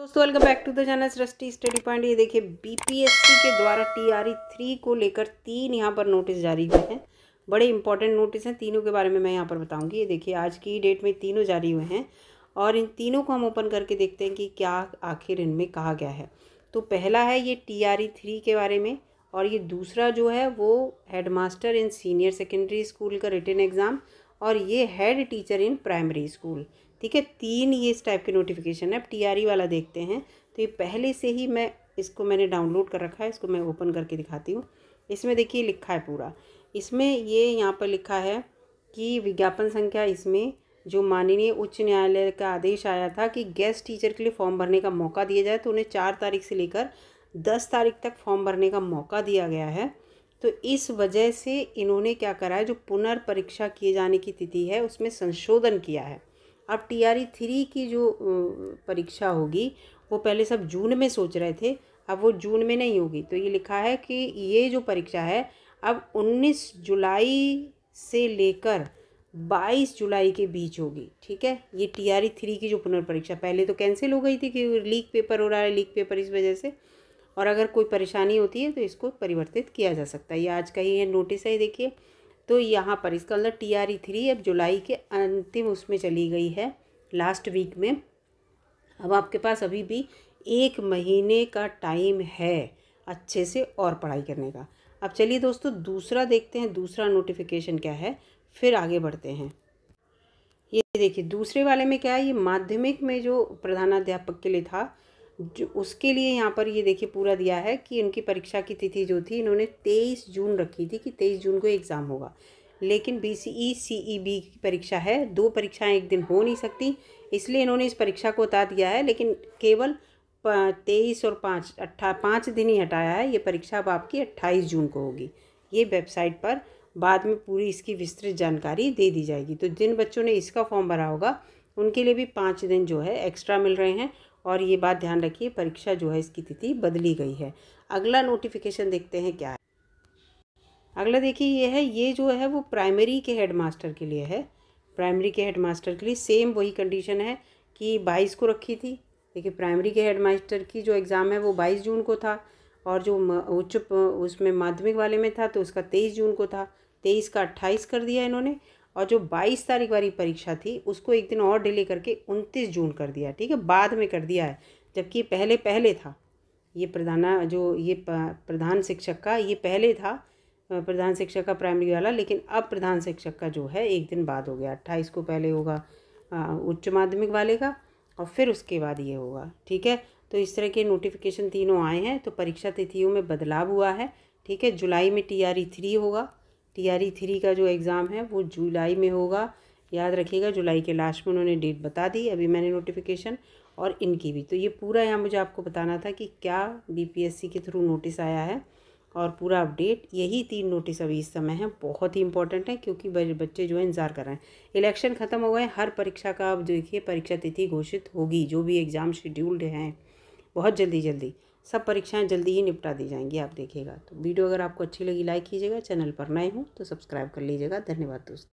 दोस्तों welcome back to the channel Srishti study point ये देखिए बीपीएससी के द्वारा टीआरई थ्री e को लेकर तीन यहाँ पर नोटिस जारी हुए हैं बड़े इंपॉर्टेंट नोटिस हैं तीनों के बारे में मैं यहाँ पर बताऊँगी ये देखिए आज की डेट में तीनों जारी हुए हैं और इन तीनों को हम ओपन करके देखते हैं कि क्या आखिर इनमें कहा गया है तो पहला है ये टी आर ई थ्री के बारे में और ये दूसरा जो है वो headmaster in senior secondary school का रिटर्न एग्ज़ाम और ये head teacher in primary school ठीक है तीन ये इस टाइप के नोटिफिकेशन है अब टी e वाला देखते हैं तो ये पहले से ही मैं इसको मैंने डाउनलोड कर रखा है इसको मैं ओपन करके दिखाती हूँ इसमें देखिए लिखा है पूरा इसमें ये यहाँ पर लिखा है कि विज्ञापन संख्या इसमें जो माननीय उच्च न्यायालय का आदेश आया था कि गेस्ट टीचर के लिए फॉर्म भरने का मौका दिया जाए तो उन्हें चार तारीख से लेकर दस तारीख तक फॉर्म भरने का मौका दिया गया है तो इस वजह से इन्होंने क्या करा है जो पुनर्परीक्षा किए जाने की तिथि है उसमें संशोधन किया है अब टी आर ई थ्री की जो परीक्षा होगी वो पहले सब जून में सोच रहे थे अब वो जून में नहीं होगी तो ये लिखा है कि ये जो परीक्षा है अब उन्नीस जुलाई से लेकर बाईस जुलाई के बीच होगी ठीक है ये टी आर ई थ्री की जो पुनर्परीक्षा पहले तो कैंसिल हो गई थी कि लीक पेपर हो रहा है लीक पेपर इस वजह से और अगर कोई परेशानी होती है तो इसको परिवर्तित किया जा सकता है ये आज का ही है नोटिस है देखिए तो यहाँ पर इसका अंदर टी आर ई थ्री अब जुलाई के अंतिम उसमें चली गई है लास्ट वीक में अब आपके पास अभी भी एक महीने का टाइम है अच्छे से और पढ़ाई करने का अब चलिए दोस्तों दूसरा देखते हैं दूसरा नोटिफिकेशन क्या है फिर आगे बढ़ते हैं ये देखिए दूसरे वाले में क्या है ये माध्यमिक में जो प्रधानाध्यापक के लिए था जो उसके लिए यहाँ पर ये देखिए पूरा दिया है कि इनकी परीक्षा की तिथि जो थी इन्होंने तेईस जून रखी थी कि तेईस जून को एग्ज़ाम होगा लेकिन बी सी ई सी ई बी की परीक्षा है दो परीक्षाएं एक दिन हो नहीं सकती इसलिए इन्होंने इस परीक्षा को उतार दिया है लेकिन केवल तेईस और पाँच अट्ठा पाँच दिन ही हटाया है ये परीक्षा अब आपकी अट्ठाईस जून को होगी ये वेबसाइट पर बाद में पूरी इसकी विस्तृत जानकारी दे दी जाएगी तो जिन बच्चों ने इसका फॉर्म भरा होगा उनके लिए भी पाँच दिन जो है एक्स्ट्रा मिल रहे हैं और ये बात ध्यान रखिए परीक्षा जो है इसकी तिथि बदली गई है अगला नोटिफिकेशन देखते हैं क्या है अगला देखिए ये है ये जो है वो प्राइमरी के हेडमास्टर के लिए है प्राइमरी के हेडमास्टर के लिए सेम वही कंडीशन है कि बाईस को रखी थी देखिए प्राइमरी के हेडमास्टर की जो एग्ज़ाम है वो बाईस जून को था और जो उच्च उसमें माध्यमिक वाले में था तो उसका तेईस जून को था तेईस का अट्ठाईस कर दिया इन्होंने और जो बाईस तारीख वाली परीक्षा थी उसको एक दिन और डिले करके उनतीस जून कर दिया ठीक है बाद में कर दिया है जबकि पहले पहले था ये प्रधाना जो ये प्रधान शिक्षक का ये पहले था प्रधान शिक्षक का प्राइमरी वाला लेकिन अब प्रधान शिक्षक का जो है एक दिन बाद हो गया अट्ठाईस को पहले होगा उच्च माध्यमिक वाले का और फिर उसके बाद ये होगा ठीक है तो इस तरह के नोटिफिकेशन तीनों आए हैं तो परीक्षा तिथियों में बदलाव हुआ है ठीक है जुलाई में टी आर ई थ्री होगा टीआरई थ्री का जो एग्ज़ाम है वो जुलाई में होगा याद रखिएगा जुलाई के लास्ट में उन्होंने डेट बता दी अभी मैंने नोटिफिकेशन और इनकी भी तो ये पूरा यहाँ मुझे आपको बताना था कि क्या बीपीएससी के थ्रू नोटिस आया है और पूरा अपडेट यही तीन नोटिस अभी इस समय है बहुत ही इंपॉर्टेंट है क्योंकि बच्चे जो है इंतज़ार कर रहे हैं इलेक्शन ख़त्म हो गए हर परीक्षा का अब देखिए परीक्षा तिथि घोषित होगी जो भी एग्ज़ाम शेड्यूल्ड हैं बहुत जल्दी जल्दी सब परीक्षाएं जल्दी ही निपटा दी जाएंगी आप देखिएगा तो वीडियो अगर आपको अच्छी लगी लाइक कीजिएगा चैनल पर नए हो तो सब्सक्राइब कर लीजिएगा धन्यवाद दोस्तों